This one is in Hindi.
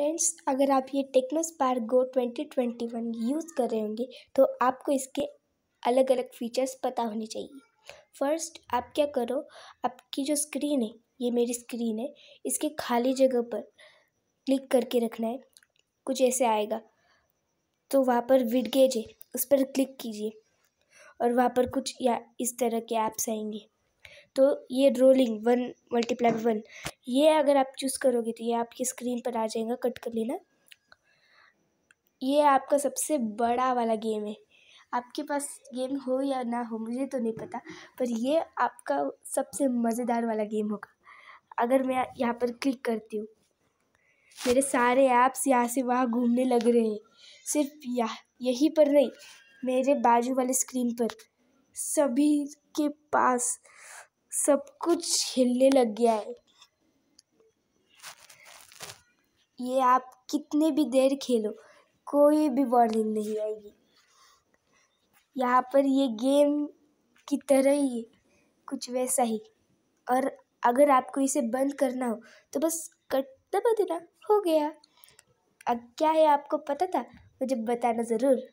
फ्रेंड्स अगर आप ये Tecno Spark Go twenty twenty one use कर रहे होंगे तो आपको इसके अलग अलग फीचर्स पता होने चाहिए फर्स्ट आप क्या करो आपकी जो स्क्रीन है ये मेरी स्क्रीन है इसके खाली जगह पर क्लिक करके रखना है कुछ ऐसे आएगा तो वहाँ पर विडगेज है उस पर क्लिक कीजिए और वहाँ पर कुछ या इस तरह के ऐप्स आएंगे तो ये रोलिंग वन मल्टीप्लाई वन ये अगर आप चूज़ करोगे तो ये आपकी स्क्रीन पर आ जाएगा कट कर लेना ये आपका सबसे बड़ा वाला गेम है आपके पास गेम हो या ना हो मुझे तो नहीं पता पर ये आपका सबसे मज़ेदार वाला गेम होगा अगर मैं यहाँ पर क्लिक करती हूँ मेरे सारे ऐप्स यहाँ से वहाँ घूमने लग रहे हैं सिर्फ यह यहीं पर नहीं मेरे बाजू वाले स्क्रीन पर सभी के पास सब कुछ हिलने लग गया है ये आप कितने भी देर खेलो कोई भी वार्निंग नहीं आएगी यहाँ पर ये गेम की तरह ही है कुछ वैसा ही और अगर आपको इसे बंद करना हो तो बस कट दबा देना हो गया अब क्या है आपको पता था मुझे बताना ज़रूर